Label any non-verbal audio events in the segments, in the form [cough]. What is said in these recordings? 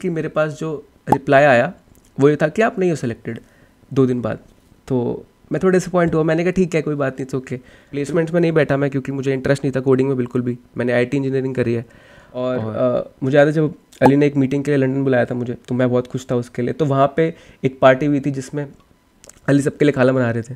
कि मेरे पास जो रिप्लाई आया वो ये था कि आप नहीं हो सिलेक्टेड दो दिन बाद तो मैं थोड़ा डिसअपॉइंट हुआ मैंने कहा ठीक है कोई बात नहीं तो ओके प्लेसमेंट्स में नहीं बैठा मैं क्योंकि मुझे इंटरेस्ट नहीं था कोडिंग में बिल्कुल भी मैंने आई इंजीनियरिंग करी है और, और आ, मुझे याद है जब अली ने एक मीटिंग के लिए लंदन बुलाया था मुझे तो मैं बहुत खुश था उसके लिए तो वहाँ पर एक पार्टी हुई थी जिसमें अली सबके लिए खाना बना रहे थे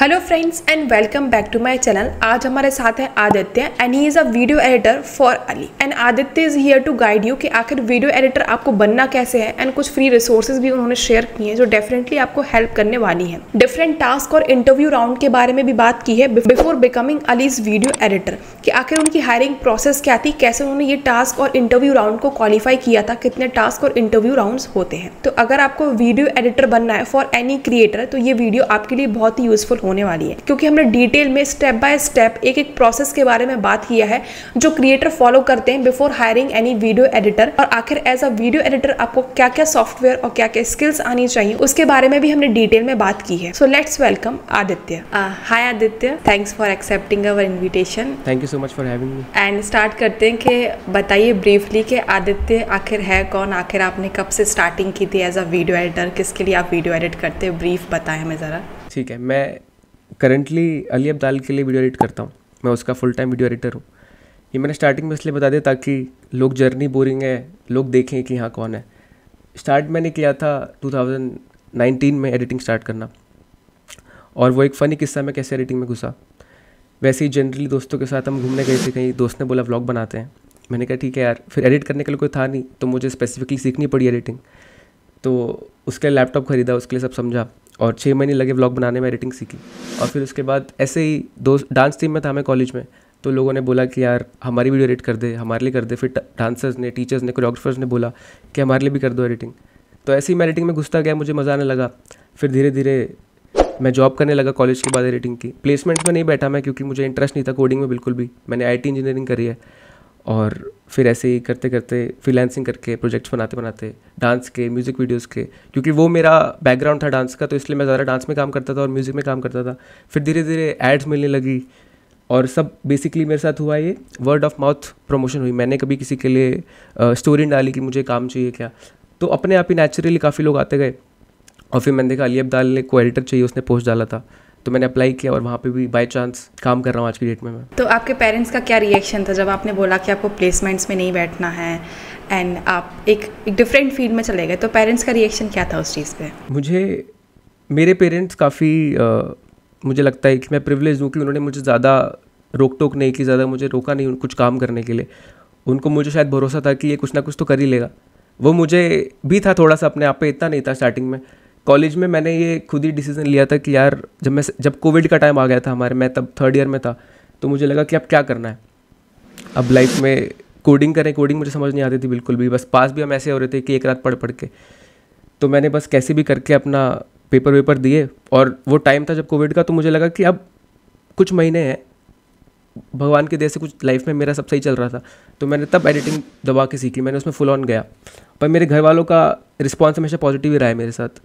hello friends and welcome back to my channel आज हमारे साथ है Aditya and he is a video editor for Ali and Aditya is here to guide you कि आखिर वीडियो एडिटर आपको बनना कैसे है एंड कुछ फ्री रिसोर्सेज भी उन्होंने शेयर किए हैं जो डेफिनेटली आपको हेल्प करने वाली हैं डिफरेंट टास्क और इंटरव्यू राउंड के बारे में भी बात की है before becoming Ali's video editor कि आखिर उनकी हायरिंग प्रोसेस क्या थी कैसे उन्होंने ये टास्क और इंटरव्यू राउंड को क्वालिफाई किया था कितने टास्क और इंटरव्यू राउंड होते हैं तो अगर आपको वीडियो एडिटर बनना है फॉर एनी क्रिएटर तो ये वीडियो आपके लिए बहुत ही यूजफुल होने वाली है क्योंकि हमने डिटेल में स्टेप बाय स्टेप एक एक प्रोसेस के बारे में बात किया है जो क्रिएटर फॉलो करते हैं before hiring any video editor और आखिर एज अ वीडियो एडिटर आपको क्या क्या सॉफ्टवेयर और क्या क्या स्किल्स आनी चाहिए उसके बारे में भी हमने डिटेल में बात की है so let's welcome Aditya hi Aditya thanks for accepting our invitation thank you so much for having me and start करते हैं कि बताइए ब्रीफली कि आदित्य आखिर है कौन आखिर आपने कब से स्टार्टिंग की थी एज अ वीडियो एडिटर किसके लिए आप वीडियो एडिट करते हैं ब्रीफ बताएं हमें ज़रा ठीक है मैं करंटली अली अब्दाल के लिए वीडियो एडिट करता हूँ मैं उसका फुल टाइम वीडियो एडिटर हूँ ये मैंने स्टार्टिंग में इसलिए बता दिया ताकि लोग जर्नी बोरिंग है लोग देखें कि हाँ कौन है स्टार्ट मैंने किया था 2019 में एडिटिंग स्टार्ट करना और वो एक फ़नी किस्सा मैं कैसे एडिटिंग में घुसा वैसे ही जनरली दोस्तों के साथ हम घूमने गए थे कहीं दोस्त ने बोला व्लॉग बनाते हैं मैंने कहा ठीक है यार फिर एडिट करने के लिए कोई था नहीं तो मुझे स्पेसिफिकली सीखनी पड़ी एडिटिंग तो उसके लिए लैपटॉप ख़रीदा उसके लिए सब समझा और छः महीने लगे व्लॉग बनाने में एडिटिंग सीखी और फिर उसके बाद ऐसे ही दोस्त डांस टीम में था मैं कॉलेज में तो लोगों ने बोला कि यार हमारी वीडियो एडिट कर दे हमारे लिए कर दे फिर डांसर्स ने टीचर्स ने कोरियोग्राफर्स ने बोला कि हमारे लिए भी कर दो एडिटिंग तो ऐसे ही मैं एडिटिंग में घुसता गया मुझे मज़ा आने लगा फिर धीरे धीरे मैं जॉब करने लगा कॉलेज के बाद एडिटिंग की प्लेसमेंट्स में नहीं बैठा मैं क्योंकि मुझे इंटरेस्ट नहीं था कोडिंग में बिल्कुल भी मैंने आई इंजीनियरिंग करी है और फिर ऐसे ही करते करते फ्रीलांसिंग करके प्रोजेक्ट्स बनाते बनाते डांस के म्यूज़िक वीडियोज़ के क्योंकि वो मेरा बैकग्राउंड था डांस का तो इसलिए मैं ज़्यादा डांस में काम करता था और म्यूज़िक में काम करता था फिर धीरे धीरे एड्स मिलने लगी और सब बेसिकली मेरे साथ हुआ ये वर्ड ऑफ माउथ प्रमोशन हुई मैंने कभी किसी के लिए स्टोरी डाली कि मुझे काम चाहिए क्या तो अपने आप ही नेचुरली काफ़ी लोग आते गए और फिर मैंने देखा अली अब्दाल ने को एडिटर चाहिए उसने पोस्ट डाला था तो मैंने अप्लाई किया और वहाँ पे भी बाई चांस काम कर रहा हूँ आज की डेट में मैं तो आपके पेरेंट्स का क्या रिएक्शन था जब आपने बोला कि आपको प्लेसमेंट्स में नहीं बैठना है एंड आप एक डिफरेंट फील्ड में चले गए तो पेरेंट्स का रिएक्शन क्या था उस चीज़ पर मुझे मेरे पेरेंट्स काफ़ी मुझे लगता है कि मैं प्रिवलेज हूँ कि उन्होंने मुझे ज़्यादा रोक टोक नहीं की ज़्यादा मुझे रोका नहीं कुछ काम करने के लिए उनको मुझे शायद भरोसा था कि ये कुछ ना कुछ तो कर ही लेगा वो मुझे भी था थोड़ा सा अपने आप पे इतना नहीं था स्टार्टिंग में कॉलेज में मैंने ये खुद ही डिसीज़न लिया था कि यार जब मैं जब कोविड का टाइम आ गया था हमारे मैं तब थर्ड ईयर में था तो मुझे लगा कि अब क्या करना है अब लाइफ में कोडिंग करें कोडिंग मुझे समझ नहीं आती थी बिल्कुल भी बस पास भी हम ऐसे हो रहे थे कि एक रात पढ़ पढ़ के तो मैंने बस कैसे भी करके अपना पेपर वेपर दिए और वो टाइम था जब कोविड का तो मुझे लगा कि अब कुछ महीने हैं भगवान की देर से कुछ लाइफ में मेरा सब सही चल रहा था तो मैंने तब एडिटिंग दबा के सीखी मैंने उसमें फुल ऑन गया पर मेरे घर वालों का रिस्पॉन्स हमेशा पॉजिटिव ही रहा है मेरे साथ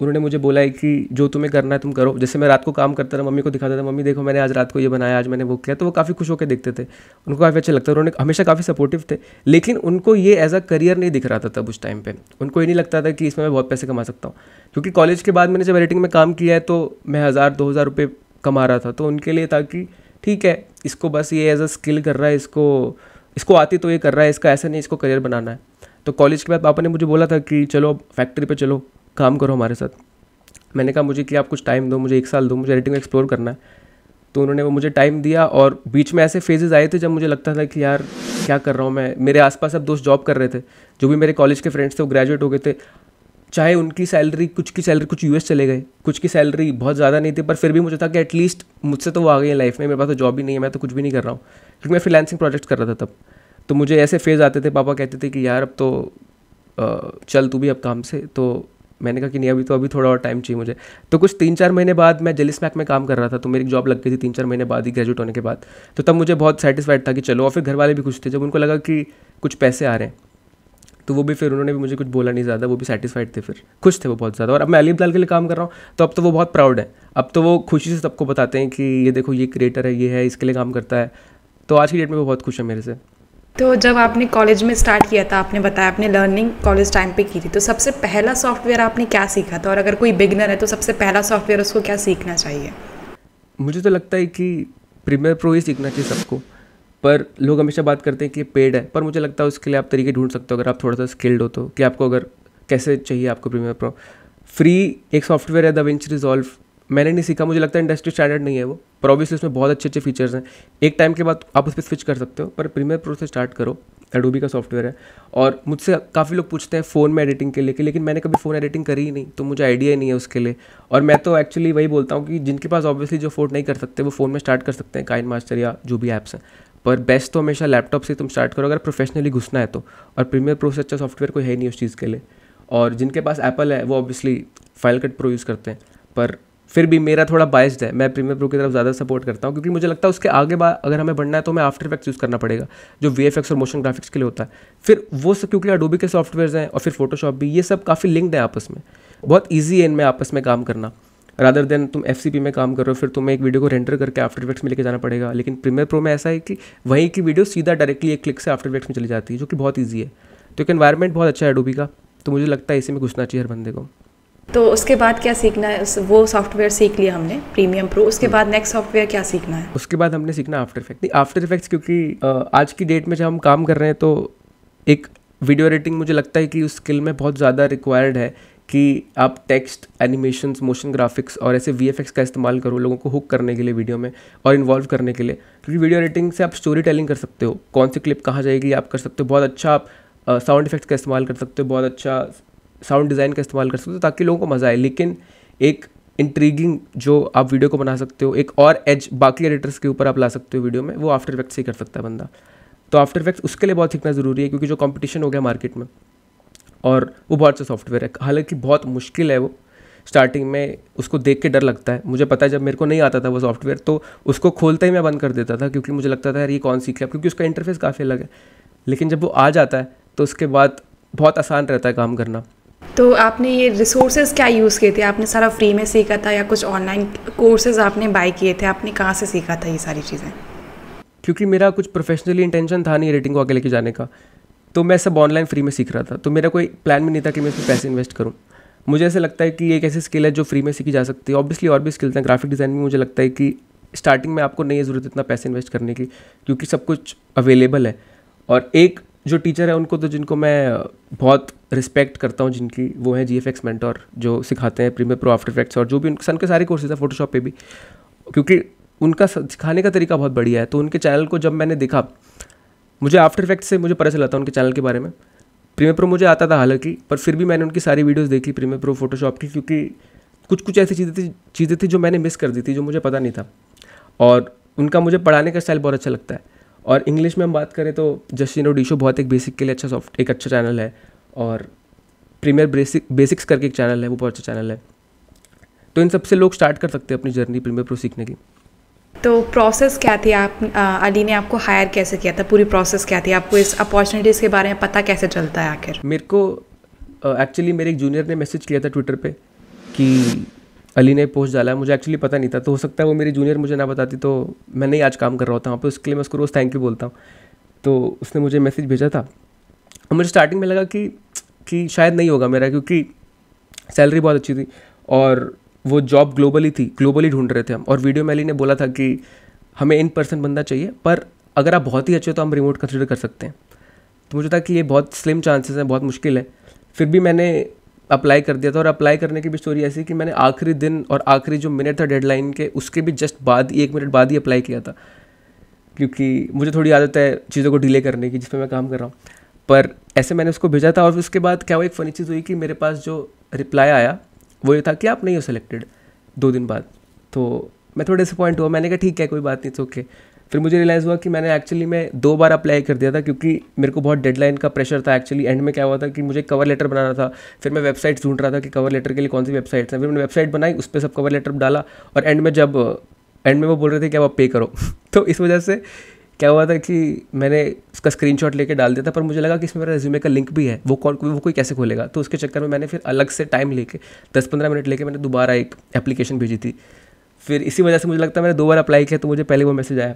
उन्होंने मुझे बोला है कि जो तुम्हें करना है तुम करो जैसे मैं रात को काम करता था मम्मी को दिखाता था मम्मी देखो मैंने आज रात को ये बनाया आज मैंने वो किया तो वो काफ़ी खुश होकर देखते थे उनको काफ़ी अच्छा लगता था उन्होंने हमेशा काफ़ी सपोर्टिव थे लेकिन उनको ये एज अ करियर नहीं दिख रहा था तब उस टाइम पर उनको ये नहीं लगता था कि इसमें मैं बहुत पैसे कमा सकता हूँ क्योंकि कॉलेज के बाद मैंने जब एडिटिंग में काम किया है तो मैं हज़ार दो हज़ार रुपये कमा रहा था तो उनके लिए था कि ठीक है इसको बस ये एज अ स्किल कर रहा है इसको इसको आती तो ये कर रहा है इसका ऐसा नहीं इसको करियर बनाना है तो कॉलेज के बाद पापा ने मुझे बोला था कि चलो फैक्ट्री पे चलो काम करो हमारे साथ मैंने कहा मुझे कि आप कुछ टाइम दो मुझे एक साल दो मुझे एडिटिंग एक्सप्लोर करना है तो उन्होंने वो मुझे टाइम दिया और बीच में ऐसे फेजेस आए थे जब मुझे लगता था कि यार क्या कर रहा हूँ मैं मेरे आसपास अब दोस्त जॉब कर रहे थे जो भी मेरे कॉलेज के फ्रेंड्स थे वो ग्रेजुएट हो गए थे चाहे उनकी सैलरी कुछ की सैलरी कुछ यूएस चले गए कुछ की सैलरी बहुत ज़्यादा नहीं थी पर फिर भी मुझे था कि एटलीस्ट मुझसे तो वो आ गई है लाइफ में मेरे पास तो जॉब ही नहीं है मैं तो कुछ भी नहीं कर रहा हूँ क्योंकि मैं फ्रीलांसिंग प्रोजेक्ट कर रहा था तब तो मुझे ऐसे फेज आते थे पापा कहते थे कि यार अब तो चल तू भी अब काम से तो मैंने कहा कि नहीं अभी तो अभी थोड़ा और टाइम चाहिए मुझे तो कुछ तीन चार महीने बाद मैं जेलिस मैक में काम कर रहा था तो मेरी जॉब लग गई थी तीन चार महीने बाद ही ग्रेजुएट होने के बाद तो तब मुझे बहुत सेटिस्फाइड था कि चलो और फिर घर वाले भी खुश थे जब उनको लगा कि कुछ पैसे आ रहे हैं तो वो भी फिर उन्होंने भी मुझे कुछ बोला नहीं ज़्यादा वो भी सेटिस्फाइड थे फिर खुश थे वो बहुत ज़्यादा और अब मैं अलीफ लाल के लिए काम कर रहा हूँ तो अब तो वो बहुत प्राउड है अब तो वो खुशी से सबको बताते हैं कि ये देखो ये क्रिएटर है ये है इसके लिए काम करता है तो आज की डेट में वो बहुत खुश है मेरे से तो जब आपने कॉलेज में स्टार्ट किया था आपने बताया आपने लर्निंग कॉलेज टाइम पे की थी तो सबसे पहला सॉफ्टवेयर आपने क्या सीखा था और अगर कोई बिगनर है तो सबसे पहला सॉफ्टवेयर उसको क्या सीखना चाहिए मुझे तो लगता है कि प्रीमियर प्रो ही सीखना चाहिए सबको पर लोग हमेशा बात करते हैं कि पेड है पर मुझे लगता है उसके लिए आप तरीके ढूंढ सकते हो अगर आप थोड़ा सा स्किल्ड हो तो कि आपको अगर कैसे चाहिए आपको प्रीमियर प्रो फ्री एक सॉफ्टवेयर है द विंच रिजॉल्व मैंने नहीं सीखा मुझे लगता है इंडस्ट्री स्टैंडर्ड नहीं है वो पर ऑब्वियसली उसमें बहुत अच्छे अच्छे फीचर्स हैं एक टाइम के बाद आप उस पर स्विच कर सकते हो पर प्रीमियर प्रो से स्टार्ट करो एडोबी का सॉफ्टवेयर है और मुझसे काफ़ी लोग पूछते हैं फ़ोन में एडिटिंग के लिए लेकिन मैंने कभी फ़ोन एडिटिंग करी ही नहीं तो मुझे आइडिया ही नहीं है उसके लिए और मैं तो एक्चुअली वही बोलता हूँ कि जिनके पास ऑब्वियसली जो फोन नहीं कर सकते वो फ़ोन में स्टार्ट कर सकते हैं काइन मास्टर या जो भी ऐप्स हैं पर बेस्ट तो हमेशा लैपटॉप से तुम स्टार्ट करो अगर प्रोफेशनली घुसना है तो और प्रीमियर प्रो से अच्छा सॉफ्टवेयर कोई है नहीं उस चीज़ के लिए और जिनके पास एप्पल है वो obviously Final Cut Pro use करते हैं पर फिर भी मेरा थोड़ा बायस्ड है मैं प्रीमियर प्रो की तरफ ज़्यादा सपोर्ट करता हूँ क्योंकि मुझे लगता है उसके आगे बाद अगर हमें बढ़ना है तो हमें आफ्टर इफेक्ट्स यूज़ करना पड़ेगा जो वी एफ और मोशन ग्राफिक्स के लिए होता है फिर वो सब क्योंकि अडोबी के सॉफ्टवेयर हैं और फिर फोटोशॉप भी ये सब काफ़ी लिंक्ड है आपस में बहुत ईजी है इनमें आपस में काम करना रादर देन तुम एफ सी पी में काम करो फिर तुम्हें एक वीडियो को रेंडर करके आफ्टर इफेक्ट्स में लेके जाना पड़ेगा लेकिन प्रीमियर प्रो में ऐसा है कि वहीं की वीडियो सीधा डायरेक्टली एक क्लिक से आफ्टर इफेक्ट्स में चली जाती है जो कि बहुत ईजी है तो एक इन्वायरमेंट बहुत अच्छा है अडोबी का तो मुझे लगता है इसी में घुसना चाहिए हर बंदे को तो उसके बाद क्या सीखना है वो सॉफ्टवेयर सीख लिया हमने प्रीमियम प्रो उसके बाद नेक्स्ट सॉफ्टवेयर क्या सीखना है उसके बाद हमने सीखना आफ्टर इफेक्ट आफ्टर इफेक्ट्स क्योंकि आज की डेट में जब हम काम कर रहे हैं तो एक वीडियो एडिटिंग मुझे लगता है कि उस स्किल में बहुत ज़्यादा रिक्वायर्ड है कि आप टेक्स्ट एनिमेशन मोशन ग्राफिक्स और ऐसे वी का इस्तेमाल करो लोगों को हुक करने के लिए वीडियो में और इन्वॉल्व करने के लिए क्योंकि वीडियो एडिटिंग से आप स्टोरी टेलिंग कर सकते हो कौन सी क्लिप कहाँ जाएगी आप कर सकते हो बहुत अच्छा आप साउंड इफेक्ट्स का इस्तेमाल कर सकते हो बहुत अच्छा साउंड डिज़ाइन का इस्तेमाल कर सकते हो ताकि लोगों को मज़ा आए लेकिन एक इंट्रीगिंग जो आप वीडियो को बना सकते हो एक और एज बाकी एडिटर्स के ऊपर आप ला सकते हो वीडियो में वो आफ्टर इफेक्ट से ही कर सकता है बंदा तो आफ्टर इफेक्ट्स उसके लिए बहुत सीखना ज़रूरी है क्योंकि जो कॉम्पिटिशन हो गया मार्केट में और वो बहुत सा सॉफ्टवेयर है हालांकि बहुत मुश्किल है वो स्टार्टिंग में उसको देख के डर लगता है मुझे पता है जब मेरे को नहीं आता था वो सॉफ्टवेयर तो उसको खोलते ही मैं बंद कर देता था क्योंकि मुझे लगता था यार ये कौन सीख लिया क्योंकि उसका इंटरफेस काफ़ी अलग है लेकिन जब वो आ जाता है तो उसके बाद बहुत आसान रहता है काम करना तो आपने ये रिसोर्सेज क्या यूज़ किए थे आपने सारा फ्री में सीखा था या कुछ ऑनलाइन कोर्सेज आपने बाई किए थे आपने कहाँ से सीखा था ये सारी चीज़ें क्योंकि मेरा कुछ प्रोफेशनली इंटेंशन था नहीं रेटिंग को आगे लेके जाने का तो मैं सब ऑनलाइन फ्री में सीख रहा था तो मेरा कोई प्लान भी नहीं था कि मैं इसमें पैसे इन्वेस्ट करूँ मुझे ऐसा लगता है कि एक ऐसी स्किल है जो फ्री में सीखी जा सकती है ऑब्वियसली और भी स्किल्स हैं ग्राफिक डिज़ाइन में मुझे लगता है कि स्टार्टिंग में आपको नहीं है ज़रूरत इतना पैसे इन्वेस्ट करने की क्योंकि सब कुछ अवेलेबल है और एक जो टीचर है उनको तो जिनको मैं बहुत रिस्पेक्ट करता हूँ जिनकी वो हैं जी एफ एक्स मैंटोर जो सिखाते हैं प्रीमियर प्रो आफ्टर इफेक्ट्स और जो भी उनके सन के सारे कोर्सेज हैं फोटोशॉप पे भी क्योंकि उनका सिखाने का तरीका बहुत बढ़िया है तो उनके चैनल को जब मैंने देखा मुझे आफ्टर इफेक्ट से मुझे पता चला था उनके चैनल के बारे में प्रीमियर प्रो मुझे आता था हालांकि पर फिर भी मैंने उनकी सारी वीडियोज़ देखी प्रीमियर प्रो फोटोशॉप की क्योंकि कुछ कुछ ऐसी चीज़ें थी चीज़ें थी जो मैंने मिस कर दी थी जो मुझे पता नहीं था और उनका मुझे पढ़ाने का स्टाइल बहुत अच्छा लगता है और इंग्लिश में हम बात करें तो जस्टिन ओडिशो बहुत एक बेसिक के लिए अच्छा सॉफ्ट एक अच्छा चैनल है और प्रीमियर बेसिक बेसिक्स करके एक चैनल है वो बहुत अच्छा चैनल है तो इन सबसे लोग स्टार्ट कर सकते हैं अपनी जर्नी प्रीमियर प्रो सीखने की तो प्रोसेस क्या थी आप आ, अली ने आपको हायर कैसे किया था पूरी प्रोसेस क्या थी आपको इस अपॉर्चुनिटीज़ के बारे में पता कैसे चलता है आखिर मेरे को एक्चुअली मेरे एक जूनियर ने मैसेज किया था ट्विटर पे कि अली ने पोस्ट डाला है मुझे एक्चुअली पता नहीं था तो हो सकता है वो मेरी जूनियर मुझे ना बताती तो मैं नहीं आज काम कर रहा होता वहाँ पर उसके लिए मैं उसको रोज़ थैंक यू बोलता हूँ तो उसने मुझे मैसेज भेजा था और मुझे स्टार्टिंग में लगा कि कि शायद नहीं होगा मेरा क्योंकि सैलरी बहुत अच्छी थी और वो जॉब ग्लोबली थी ग्लोबली ढूंढ रहे थे हम और वीडियो मैली ने बोला था कि हमें इन पर्सन बंदा चाहिए पर अगर आप बहुत ही अच्छे हो तो हम रिमोट कंसिडर कर सकते हैं तो मुझे था कि ये बहुत स्लिम चांसेस हैं बहुत मुश्किल है फिर भी मैंने अप्लाई कर दिया था और अप्लाई करने की भी स्टोरी ऐसी कि मैंने आखिरी दिन और आखिरी जो मिनट था डेडलाइन के उसके भी जस्ट बाद ही एक मिनट बाद ही अप्लाई किया था क्योंकि मुझे थोड़ी आदत है चीज़ों को डिले करने की जिस पर मैं काम कर रहा हूँ पर ऐसे मैंने उसको भेजा था और उसके बाद क्या हुआ एक फ़नी चीज़ हुई कि मेरे पास जो रिप्लाई आया वो ये था कि आप नहीं हो सेलेक्टेड दो दिन बाद तो मैं थोड़ा डिसअपॉइंट हुआ मैंने कहा ठीक है कोई बात नहीं तो ओके फिर मुझे रियलाइज़ हुआ कि मैंने एक्चुअली मैं दो बार अप्लाई कर दिया था क्योंकि मेरे को बहुत डेडलाइन का प्रेशर था एक्चुअली एंड में क्या हुआ था कि मुझे कवर लेटर बनाना था फिर मैं वेबसाइट ढूंढ रहा था कि कवर लेटर के लिए कौन सी वेबसाइट्स हैं फिर मैंने वेबसाइट बनाई उस पर सब कवर लेटर डाला और एंड में जब एंड में वो बोल रहे थे कि अब आप पे करो [laughs] तो इस वजह से क्या हुआ था कि मैंने उसका स्क्रीनशॉट लेके डाल दिया था पर मुझे लगा कि इसमें मेरा रेज्यूमे का लिंक भी है वो कौन वो कोई कैसे खोलेगा तो उसके चक्कर में मैंने फिर अलग से टाइम लेके दस पंद्रह मिनट लेके मैंने दोबारा एक एप्लीकेशन भेजी थी फिर इसी वजह से मुझे लगता है मैंने दो बार अप्लाई किया तो मुझे पहले वो मैसेज आया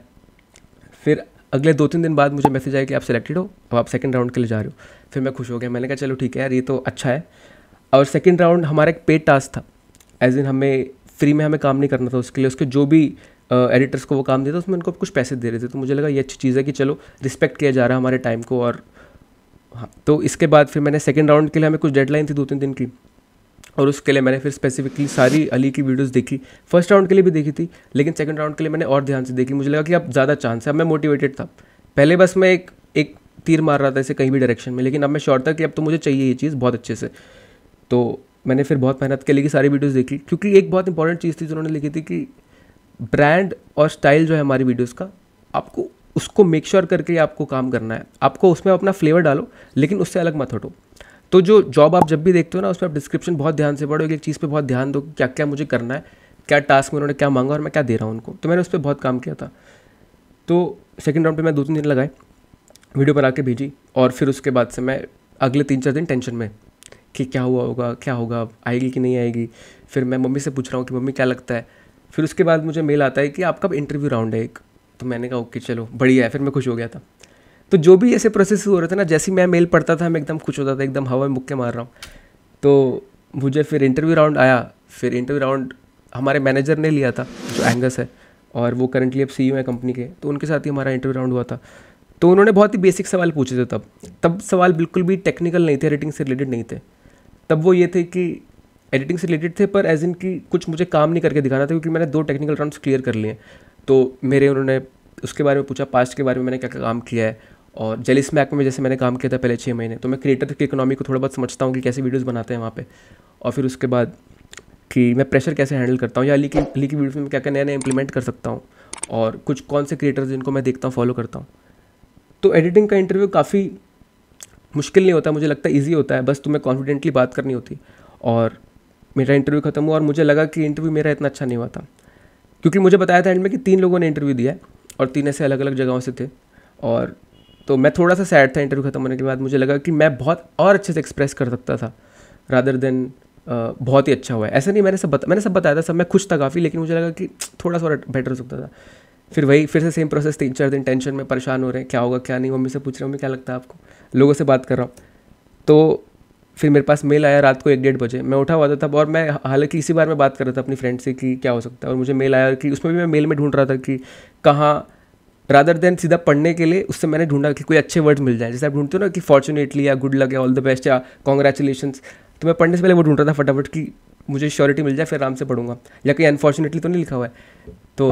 फिर अगले दो तीन दिन बाद मुझे मैसेज आया कि आप सिलेक्टेड हो अब आप सेकंड राउंड के लिए जा रहे हो फिर मैं खुश हो गया मैंने कहा चलो ठीक है यार ये तो अच्छा है और सेकंड राउंड हमारा एक पेड टास्क था एज इन हमें फ्री में हमें काम नहीं करना था उसके लिए उसके जो भी एडिटर्स को वो काम था उसमें उनको कुछ पैसे दे रहे थे तो मुझे लगा ये अच्छी चीज़ है कि चलो रिस्पेक्ट किया जा रहा है हमारे टाइम को और हाँ तो इसके बाद फिर मैंने सेकेंड राउंड के लिए हमें कुछ डेडलाइन थी दो तीन दिन की और उसके लिए मैंने फिर स्पेसिफिकली सारी अली की वीडियोस देखी फर्स्ट राउंड के लिए भी देखी थी लेकिन सेकंड राउंड के लिए मैंने और ध्यान से देखी मुझे लगा कि अब ज़्यादा चांस है अब मैं मोटिवेटेड था पहले बस मैं एक एक तीर मार रहा था इसे कहीं भी डायरेक्शन में लेकिन अब मैं श्योर था कि अब तो मुझे चाहिए ये चीज़ बहुत अच्छे से तो मैंने फिर बहुत मेहनत के लिए सारी वीडियोज़ देखी क्योंकि एक बहुत इंपॉर्टेंट चीज़ थी जिन्होंने लिखी थी कि ब्रांड और स्टाइल जो है हमारी वीडियोज़ का आपको उसको मेक श्योर sure करके आपको काम करना है आपको उसमें अपना फ्लेवर डालो लेकिन उससे अलग मत हटो तो जो जॉब आप जब भी देखते हो ना उसमें आप डिस्क्रिप्शन बहुत ध्यान से पढ़ो एक चीज़ पे बहुत ध्यान दो क्या क्या मुझे करना है क्या टास्क में उन्होंने क्या मांगा और मैं क्या दे रहा हूँ उनको तो मैंने उस पर बहुत काम किया था तो सेकेंड राउंड पर मैं दो तीन दिन लगाए वीडियो बना के भेजी और फिर उसके बाद से मैं अगले तीन चार दिन टेंशन में कि क्या हुआ होगा क्या होगा आएगी कि नहीं आएगी फिर मैं मम्मी से पूछ रहा हूँ कि मम्मी क्या लगता है फिर उसके बाद मुझे मेल आता है कि आपका इंटरव्यू राउंड है एक तो मैंने कहा ओके चलो बढ़िया है फिर मैं खुश हो गया था तो जो भी ऐसे प्रोसेस हो रहे थे ना जैसे मैं मेल पढ़ता था मैं एकदम खुश होता था एकदम हवा में मुक्के मार रहा हूँ तो मुझे फिर इंटरव्यू राउंड आया फिर इंटरव्यू राउंड हमारे मैनेजर ने लिया था जो एंगस है और वो करंटली अब सी e है कंपनी के तो उनके साथ ही हमारा इंटरव्यू राउंड हुआ था तो उन्होंने बहुत ही बेसिक सवाल पूछे थे तब तब सवाल बिल्कुल भी टेक्निकल नहीं थे रेटिंग से रिलेटेड नहीं थे तब वो ये थे कि एडिटिंग से रिलेटेड थे पर एज इन की कुछ मुझे काम नहीं करके दिखाना था क्योंकि मैंने दो टेक्निकल राउंड क्लियर कर लिए तो मेरे उन्होंने उसके बारे में पूछा पास्ट के बारे में मैंने क्या क्या काम किया है और जेलिस मैक में जैसे मैंने काम किया था पहले छः महीने तो मैं क्रिएटर की इकोनॉमी को थोड़ा बहुत समझता हूँ कि कैसे वीडियोज़ बनाते हैं वहाँ पर और फिर उसके बाद कि मैं प्रेशर कैसे हैंडल करता हूँ या अली की अली की वीडियो में क्या क्या नया नया इंप्लीमेंट कर सकता हूँ और कुछ कौन से क्रिएटर जिनको मैं देखता हूँ फॉलो करता हूँ तो एडिटिंग का इंटरव्यू काफ़ी मुश्किल नहीं होता मुझे लगता है ईजी होता है बस तुम्हें कॉन्फिडेंटली बात करनी होती और मेरा इंटरव्यू ख़त्म हुआ और मुझे लगा कि इंटरव्यू मेरा इतना अच्छा नहीं हुआ था क्योंकि मुझे बताया था एंड में कि तीन लोगों ने इंटरव्यू दिया और तीन ऐसे अलग अलग जगहों से थे और तो मैं थोड़ा सा सैड था इंटरव्यू ख़त्म होने के बाद मुझे लगा कि मैं बहुत और अच्छे से एक्सप्रेस कर सकता था रादर देन बहुत ही अच्छा हुआ है ऐसा नहीं मैंने सब बता मैंने सब बताया था सब मैं खुश था काफ़ी लेकिन मुझे लगा कि थोड़ा सा और बेटर हो सकता था फिर वही फिर से सेम प्रोसेस तीन चार दिन टेंशन में परेशान हो रहे हैं क्या होगा क्या नहीं मम्मी से पूछ रहे हो मम्मी क्या लगता है आपको लोगों से बात कर रहा हूँ तो फिर मेरे पास मेल आया रात को एक डेढ़ बजे मैं उठा हुआ था तब और मैं हालांकि इसी बार में बात कर रहा था अपनी फ्रेंड से कि क्या हो सकता है और मुझे मेल आया कि उसमें भी मैं मेल में ढूंढ रहा था कि कहाँ रादर देन सीधा पढ़ने के लिए उससे मैंने ढूंढा कि कोई अच्छे वर्ड मिल जाए जैसे आप ढूंढते हो ना कि फॉर्चुनेटली या गुड लक या ऑल द बेस्ट या कॉन्ग्रेचुलेशन तो मैं पढ़ने से पहले वो ढूंढ रहा था फटाफट कि मुझे श्योरिटी मिल जाए फिर आराम से पढ़ूंगा या कहीं अनफॉर्चुनेटली तो नहीं लिखा हुआ है तो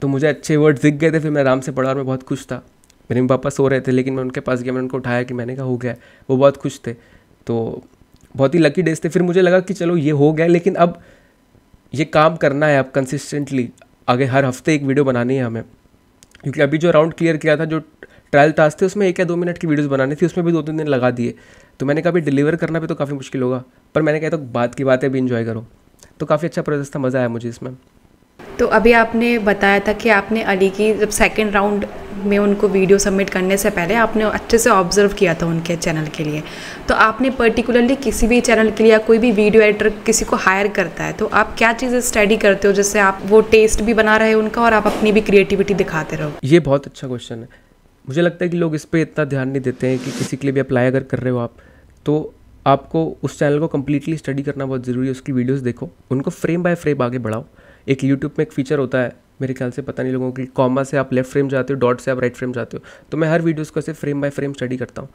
तो मुझे अच्छे वर्ड दिख गए थे फिर मैं आराम से पढ़ा और मैं बहुत खुश था मेरे पापा सो रहे थे लेकिन मैं उनके पास गया मैंने उनको उठाया कि मैंने कहा हो गया वो बहुत खुश थे तो बहुत ही लकी डेज थे फिर मुझे लगा कि चलो ये हो गया लेकिन अब ये काम करना है अब कंसिस्टेंटली आगे हर हफ्ते एक वीडियो बनानी है हमें क्योंकि अभी जो राउंड क्लियर किया था जो ट्रायल टास्क थे उसमें एक या दो मिनट की वीडियोस बनानी थी उसमें भी दो तीन दिन लगा दिए तो मैंने कहा भी डिलीवर करना भी तो काफ़ी मुश्किल होगा पर मैंने कहा तो बात की बातें भी इन्जॉय करो तो काफ़ी अच्छा प्रोसेस था मज़ा आया मुझे इसमें तो अभी आपने बताया था कि आपने अली की जब सेकेंड राउंड में उनको वीडियो सबमिट करने से पहले आपने अच्छे से ऑब्जर्व किया था उनके चैनल के लिए तो आपने पर्टिकुलरली किसी भी चैनल के लिए या कोई भी वीडियो एडिटर किसी को हायर करता है तो आप क्या चीज़ें स्टडी करते हो जिससे आप वो टेस्ट भी बना रहे उनका और आप अपनी भी क्रिएटिविटी दिखाते रहो ये बहुत अच्छा क्वेश्चन है मुझे लगता है कि लोग इस पर इतना ध्यान नहीं देते हैं कि किसी के लिए भी अप्लाई अगर कर रहे हो आप तो आपको उस चैनल को कम्प्लीटली स्टडी करना बहुत ज़रूरी है उसकी वीडियोज़ देखो उनको फ्रेम बाय फ्रेम आगे बढ़ाओ एक यूट्यूब में एक फीचर होता है मेरे ख्याल से पता नहीं लोगों की कॉमा से आप लेफ्ट फ्रेम जाते हो डॉट से आप राइट फ्रेम जाते हो तो मैं हर वीडियोज़ को ऐसे फ्रेम बाय फ्रेम स्टडी करता हूँ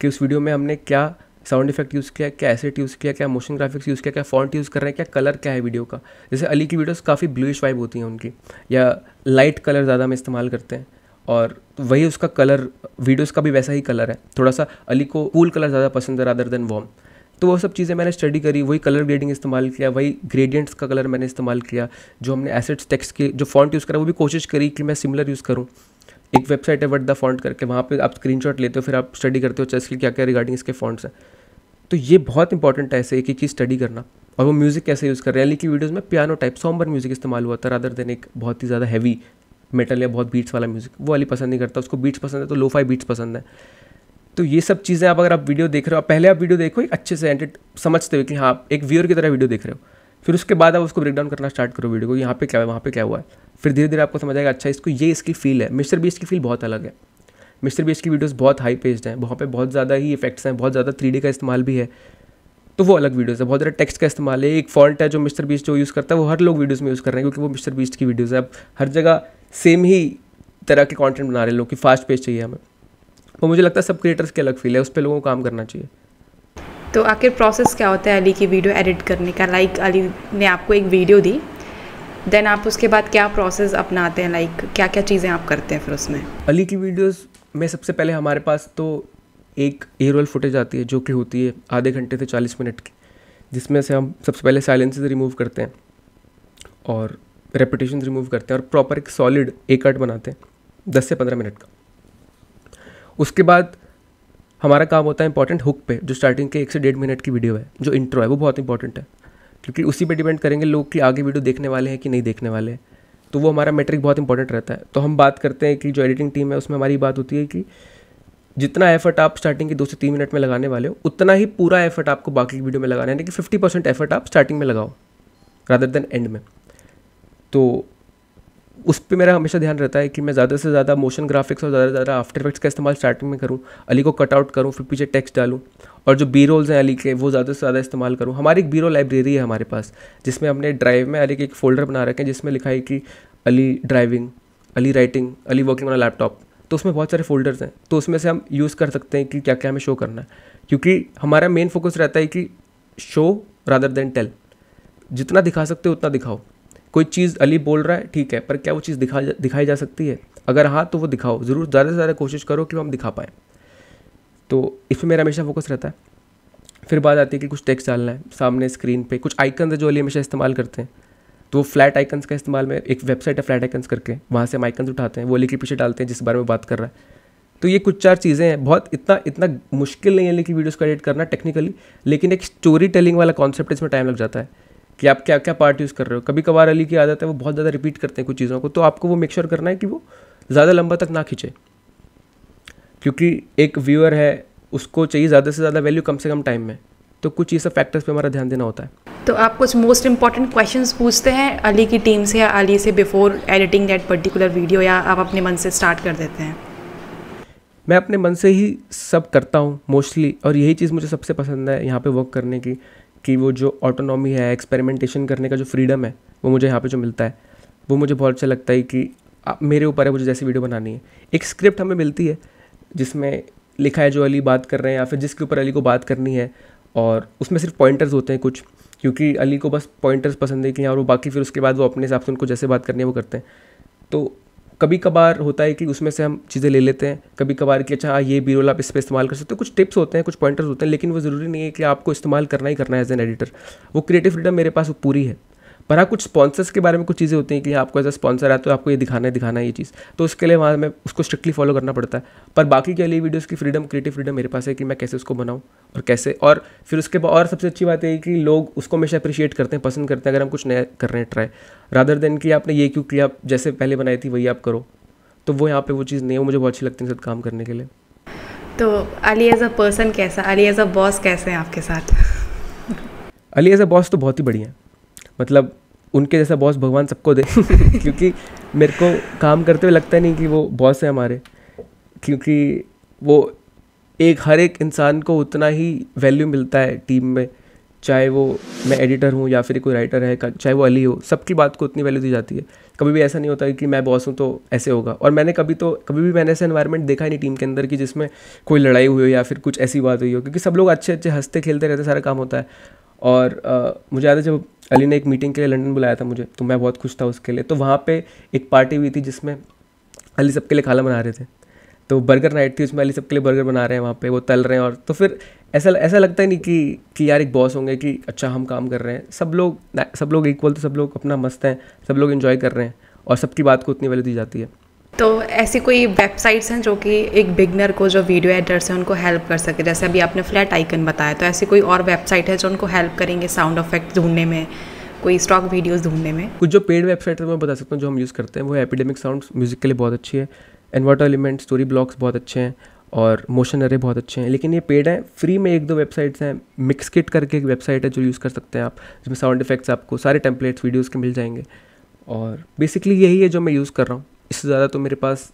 कि उस वीडियो में हमने क्या साउंड इफेक्ट यूज़ किया क्या एसेट यूज़ किया क्या मोशन ग्राफिक्स यूज़ किया क्या फॉन्ट यूज़ कर रहे हैं क्या कलर क्या है वीडियो का जैसे अली की वीडियोज़ काफ़ी ब्लूइश वाइब होती हैं उनकी या लाइट कलर ज़्यादा हम इस्तेमाल करते हैं और वही उसका कलर वीडियोज़ का भी वैसा ही कलर है थोड़ा सा अली को कूल कलर ज़्यादा पसंद है रादर देन वॉम तो वो सब चीज़ें मैंने स्टडी करी वही कलर ग्रेडिंग इस्तेमाल किया वही ग्रेडियंट्स का कलर मैंने इस्तेमाल किया जो हमने एसेट्स टेक्स्ट के जो फॉन्ट यूज़ करा वो भी कोशिश करी कि मैं सिमिलर यूज़ करूँ एक वेबसाइट है वर्ड द फॉन्ट करके वहाँ पे आप स्क्रीन लेते हो फिर आप स्टडी करते हो चेस के क्या क्या रिगार्डिंग इसके फॉन्ट्स हैं तो ये बहुत इंपॉर्टेंट है ऐसे एक एक चीज़ स्टडी करना और वो म्यूज़िक कैसे यूज़ कर रहे हैं अली की वीडियोज़ में पियानो टाइप सॉम्बर म्यूज़िक इस्तेमाल हुआ था रादर देन एक बहुत ही ज़्यादा हैवी मेटल या बहुत बीट्स वाला म्यूज़िक वो वाली पसंद नहीं करता उसको बीट्स पसंद है तो लोफाई बीट्स पसंद है तो ये सब चीज़ें आप अगर आप वीडियो देख रहे हो पहले आप वीडियो देखो एक अच्छे से एंटेड समझते हो कि हाँ आप एक व्यूअर की तरह वीडियो देख रहे हो फिर उसके बाद आप उसको ब्रेकडाउन करना स्टार्ट करो वीडियो को यहाँ पे क्या है वहाँ पे क्या हुआ है फिर धीरे धीरे आपको समझ आएगा अच्छा इसको ये इसकी फील है मिस्टर बीस की फील बहुत अलग है मिस्टर बीस की वीडियोज़ बहुत हाई पेस्ड हैं वहाँ पर बहुत ज़्यादा ही इफेक्ट्स हैं बहुत ज़्यादा थ्री का इस्तेमाल भी है तो वो अलग वीडियोज़ है बहुत ज़्यादा टेक्स्ट का इस्तेमाल है एक फॉल्ट है जो मिस्टर बीस जो यूज़ करता है वो हर लोग वीडियोज़ में यूज़ कर रहे हैं क्योंकि वो मिस्टर बीस की वीडियोज़ है अब हर जगह सेम ही तरह के कॉन्टेंट बना रहे हैं लोग कि फास्ट पेज चाहिए हमें पर मुझे लगता है सब क्रिएटर्स की अलग फील है उस पर लोगों को काम करना चाहिए तो आखिर प्रोसेस क्या होता है अली की वीडियो एडिट करने का लाइक अली ने आपको एक वीडियो दी देन आप उसके बाद क्या प्रोसेस अपनाते हैं लाइक क्या क्या चीज़ें आप करते हैं फिर उसमें अली की वीडियोस में सबसे पहले हमारे पास तो एक एयरवेल फुटेज आती है जो कि होती है आधे घंटे से चालीस मिनट की जिसमें से हम सबसे पहले साइलेंसेज रिमूव करते हैं और रेपटेशन रिमूव करते हैं और प्रॉपर एक सॉलिड एक कट बनाते हैं दस से पंद्रह मिनट का उसके बाद हमारा काम होता है इंपॉर्टेंट हुक पे जो स्टार्टिंग के एक से डेढ़ मिनट की वीडियो है जो इंट्रो है वो बहुत इंपॉर्टेंट है क्योंकि उसी पे डिपेंड करेंगे लोग कि आगे वीडियो देखने वाले हैं कि नहीं देखने वाले हैं तो वो हमारा मेट्रिक बहुत इंपॉर्टेंट रहता है तो हम बात करते हैं कि जो एडिटिंग टीम है उसमें हमारी बात होती है कि जितना एफर्ट आप स्टार्टिंग के दो से तीन मिनट में लगाने वाले हो उतना ही पूरा एफर्ट आपको बाकी वीडियो में लगाना है यानी कि फिफ्टी परसेंट एफर्ट आप स्टार्टिंग में लगाओ रादर देन एंड में तो उस पर मेरा हमेशा ध्यान रहता है कि मैं ज़्यादा से ज़्यादा मोशन ग्राफिक्स और ज़्यादा से ज़्यादा आफ्टर इफेक्ट्स का इस्तेमाल स्टार्टिंग में करूँ अली को कटआउट करूँ फिर पीछे टेक्स्ट डालूँ और जो बी रोल्स हैं अली के वो ज़्यादा से ज़्यादा इस्तेमाल करूँ हमारी एक बीरो लाइब्रेरी है हमारे पास जिसमें हमने ड्राइव में अली के एक फोल्डर बना रखे हैं जिसमें लिखा है कि Ali driving Ali writing Ali working on laptop तो उसमें बहुत सारे फोल्डर्स हैं तो उसमें से हम यूज़ कर सकते हैं कि क्या क्या हमें शो करना है क्योंकि हमारा मेन फोकस रहता है कि शो रादर देन टेल जितना दिखा सकते हो उतना दिखाओ कोई चीज़ अली बोल रहा है ठीक है पर क्या वो चीज़ दिखा दिखाई जा सकती है अगर हाँ तो वो दिखाओ ज़रूर ज़्यादा से ज़्यादा कोशिश करो कि हम दिखा पाएँ तो इसमें मेरा हमेशा फोकस रहता है फिर बात आती है कि कुछ टेक्स्ट डालना है सामने स्क्रीन पे कुछ आइकन है जो अली हमेशा इस्तेमाल करते हैं तो वो फ्लैट आइकन्स का इस्तेमाल में एक वेबसाइट है फ्लैट आइकन्स करके वहाँ से हम आइकन्स उठाते हैं वो अली के पीछे डालते हैं जिस बारे में बात कर रहा है तो ये कुछ चार चीज़ें हैं बहुत इतना इतना मुश्किल नहीं है लेकिन वीडियोज़ को एडिट करना टेक्निकली लेकिन एक स्टोरी टेलिंग वाला कॉन्सेप्ट इसमें टाइम लग जाता है कि आप क्या क्या पार्ट यूज़ कर रहे हो कभी कभार अली की आदत है वो बहुत ज़्यादा रिपीट करते हैं कुछ चीज़ों को तो आपको वो मेक श्योर sure करना है कि वो ज़्यादा लंबा तक ना खींचे क्योंकि एक व्यूअर है उसको चाहिए ज़्यादा से ज़्यादा वैल्यू कम से कम टाइम में तो कुछ ये सब फैक्टर्स पे हमारा ध्यान देना होता है तो आप कुछ मोस्ट इंपॉर्टेंट क्वेश्चंस पूछते हैं अली की टीम से या अली से before editing that particular video या आप अपने मन से स्टार्ट कर देते हैं मैं अपने मन से ही सब करता हूँ मोस्टली और यही चीज़ मुझे सबसे पसंद है यहाँ पे वर्क करने की कि वो जो ऑटोनॉमी है एक्सपेरिमेंटेशन करने का जो फ्रीडम है वो मुझे यहाँ पे जो मिलता है वो मुझे बहुत अच्छा लगता है कि मेरे ऊपर है मुझे जैसी वीडियो बनानी है एक स्क्रिप्ट हमें मिलती है जिसमें लिखा है जो अली बात कर रहे हैं या फिर जिसके ऊपर अली को बात करनी है और उसमें सिर्फ पॉइंटर्स होते हैं कुछ क्योंकि अली को बस पॉइंटर्स पसंद है कि और वो बाकी फिर उसके बाद वो अपने हिसाब से उनको जैसे बात करनी है वो करते हैं तो कभी कभार होता है कि उसमें से हम चीज़ें ले लेते हैं कभी कभार कि अच्छा ये बी रोल आप इस पर इस्तेमाल कर सकते हो कुछ टिप्स होते हैं कुछ पॉइंटर्स होते हैं लेकिन वो ज़रूरी नहीं है कि आपको इस्तेमाल करना ही करना है एज एन एडिटर वो क्रिएटिव फ्रीडम मेरे पास पूरी है पर हाँ कुछ स्पॉन्सर्स के बारे में कुछ चीज़ें होती हैं कि आपको एज अ स्पॉन्सर है तो आपको ये दिखाना है दिखाना है ये चीज़ तो उसके लिए वहाँ मैं उसको स्ट्रिक्टली फॉलो करना पड़ता है पर बाकी के लिए वीडियोज़ की फ्रीडम क्रिएटिव फ्रीडम मेरे पास है कि मैं कैसे उसको बनाऊँ और कैसे और फिर उसके बाद और सबसे अच्छी बात है कि लोग उसको हमेशा अप्रिशिएट करते हैं पसंद करते हैं अगर हम कुछ नया कर रहे हैं ट्राई रादर देन कि आपने ये क्यों किया आप जैसे पहले बनाई थी वही आप करो तो वो यहाँ पर वो चीज़ नहीं है मुझे बहुत अच्छी लगती है साथ काम करने के लिए तो अली एज अ पर्सन कैसा अली एज अ बॉस कैसे हैं आपके साथ अली एज अ बॉस तो बहुत ही बढ़िया है मतलब उनके जैसा बॉस भगवान सबको दे [laughs] क्योंकि मेरे को काम करते हुए लगता नहीं कि वो बॉस है हमारे क्योंकि वो एक हर एक इंसान को उतना ही वैल्यू मिलता है टीम में चाहे वो मैं एडिटर हूँ या फिर कोई राइटर है चाहे वो अली हो सबकी बात को उतनी वैल्यू दी जाती है कभी भी ऐसा नहीं होता कि मैं बॉस हूँ तो ऐसे होगा और मैंने कभी तो कभी भी मैंने ऐसा इन्वायरमेंट देखा ही नहीं टीम के अंदर कि जिसमें कोई लड़ाई हुई हो या फिर कुछ ऐसी बात हुई हो क्योंकि सब लोग अच्छे अच्छे हंसते खेलते रहते सारा काम होता है और आ, मुझे याद है जब अली ने एक मीटिंग के लिए लंदन बुलाया था मुझे तो मैं बहुत खुश था उसके लिए तो वहाँ पे एक पार्टी हुई थी जिसमें अली सबके लिए खाना बना रहे थे तो बर्गर नाइट थी उसमें अली सबके लिए बर्गर बना रहे हैं वहाँ पे वो तल रहे हैं और तो फिर ऐसा ऐसा लगता ही नहीं कि कि यार एक बॉस होंगे कि अच्छा हम काम कर रहे हैं सब लोग सब लोग इक्वल तो सब लोग अपना मस्त हैं सब लोग इन्जॉय कर रहे हैं और सबकी बात को उतनी वैल्यू दी जाती है तो ऐसी कोई वेबसाइट्स हैं जो कि एक बिगनर को जो वीडियो एडिटर्स हैं उनको हेल्प कर सके जैसे अभी आपने फ्लैट आइकन बताया तो ऐसी कोई और वेबसाइट है जो उनको हेल्प करेंगे साउंड इफेक्ट ढूंढने में कोई स्टॉक वीडियोस ढूंढने में कुछ जो पेड वेबसाइट है मैं बता सकता हूँ जो हम यूज़ करते हैं वो एपिडेमिक साउंड म्यूज़िक के लिए बहुत अच्छी है एनवर्टर एलिमेंट स्टोरी ब्लॉग्स बहुत अच्छे हैं और मोशन अरे बहुत अच्छे हैं लेकिन ये पेड हैं फ्री में एक दो वेबसाइट्स हैं मिक्स किट करके एक वेबसाइट है जो यूज़ कर सकते हैं आप जिसमें साउंड इफेक्ट्स आपको सारे टेम्पलेट्स वीडियोज़ के मिल जाएंगे और बेसिकली यही है जो मैं यूज़ कर रहा हूँ इससे ज़्यादा तो मेरे पास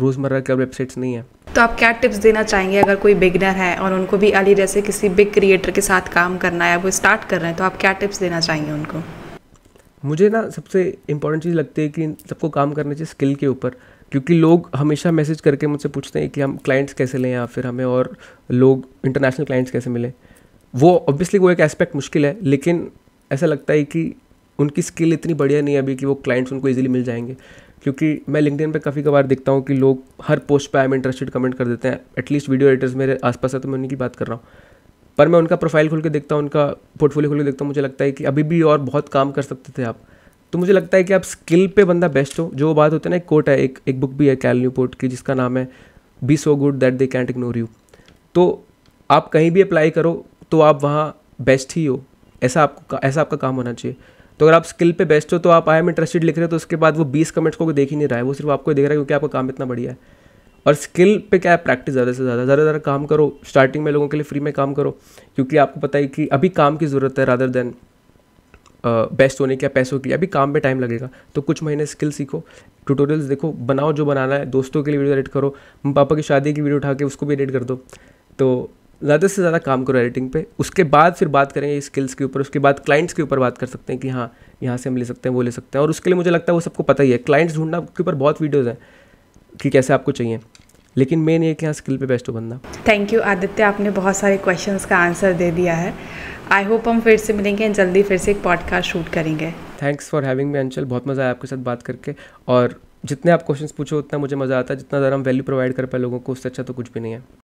रोज़मर्रा के वेबसाइट्स नहीं है तो आप क्या टिप्स देना चाहेंगे अगर कोई बिगनर है और उनको भी अली जैसे किसी बिग क्रिएटर के साथ काम करना है वो स्टार्ट कर रहे हैं तो आप क्या टिप्स देना चाहेंगे उनको मुझे ना सबसे इंपॉर्टेंट चीज़ लगती है कि सबको काम करना चाहिए स्किल के ऊपर क्योंकि लोग हमेशा मैसेज करके मुझसे पूछते हैं कि हम क्लाइंट्स कैसे लें या फिर हमें और लोग इंटरनेशनल क्लाइंट्स कैसे मिलें वो ऑब्वियसली वो एक एस्पेक्ट मुश्किल है लेकिन ऐसा लगता है कि उनकी स्किल इतनी बढ़िया नहीं है अभी कि वो क्लाइंट्स उनको ईजिली मिल जाएंगे क्योंकि मैं लिंकडिन पे काफ़ी कबार देखता हूँ कि लोग हर पोस्ट पे आई एम इंटरेस्टेड कमेंट कर देते हैं एटलीस्ट वीडियो एडिटर्स मेरे आसपास है तो मैं उनकी बात कर रहा हूँ पर मैं उनका प्रोफाइल खोल के देखता हूँ उनका पोर्टफोलियो खोल के देखता हूँ मुझे लगता है कि अभी भी और बहुत काम कर सकते थे आप तो मुझे लगता है कि आप स्किल पे बंदा बेस्ट हो जो बात होती है ना एक कोट है एक एक बुक भी है कैल न्यू पोर्ट की जिसका नाम है be so good that they can't ignore you तो आप कहीं भी अप्लाई करो तो आप वहाँ बेस्ट ही हो ऐसा आपको ऐसा आपका काम होना चाहिए तो अगर आप स्किल पे बेस्ट हो तो आप आई एम इंटरेस्टेड लिख रहे हो तो उसके बाद वो बीस कमेंट्स को देख ही नहीं रहा है वो सिर्फ आपको देख रहा है क्योंकि आपका काम इतना बढ़िया है और स्किल पे क्या है प्रैक्टिस ज़्यादा से ज़्यादा ज़्यादा ज़्यादा काम करो स्टार्टिंग में लोगों के लिए फ्री में काम करो क्योंकि आपको पता है कि अभी काम की ज़रूरत है रादर देन बेस्ट होने की या पैसों की अभी काम पर टाइम लगेगा तो कुछ महीने स्किल सीखो ट्यूटोरियल्स देखो बनाओ जो बनाना है दोस्तों के लिए वीडियो एडिट करो पापा की शादी की वीडियो उठा के उसको भी एडिट कर दो तो ज़्यादा से ज़्यादा काम करो एडिटिंग पे उसके बाद फिर बात करेंगे स्किल्स के ऊपर उसके बाद क्लाइंट्स के ऊपर बात कर सकते हैं कि हाँ यहाँ से हम ले सकते हैं वो ले सकते हैं और उसके लिए मुझे लगता है वो सबको पता ही है क्लाइंट्स ढूंढना के ऊपर बहुत वीडियोज़ हैं कि कैसे आपको चाहिए लेकिन मेन ये कि हाँ स्किल पे बेस्ट हो बंदा थैंक यू आदित्य आपने बहुत सारे क्वेश्चन का आंसर दे दिया है आई होप हम फिर से मिलेंगे जल्दी फिर से एक पॉडकास्ट शूट करेंगे thanks for having me Anchal बहुत मज़ा आया आपके साथ बात करके और जितने आप क्वेश्चंस पूछो उतना मुझे मज़ा आता है जितना ज़्यादा हम वैल्यू प्रोवाइड कर पाए लोगों को उससे अच्छा तो कुछ भी नहीं है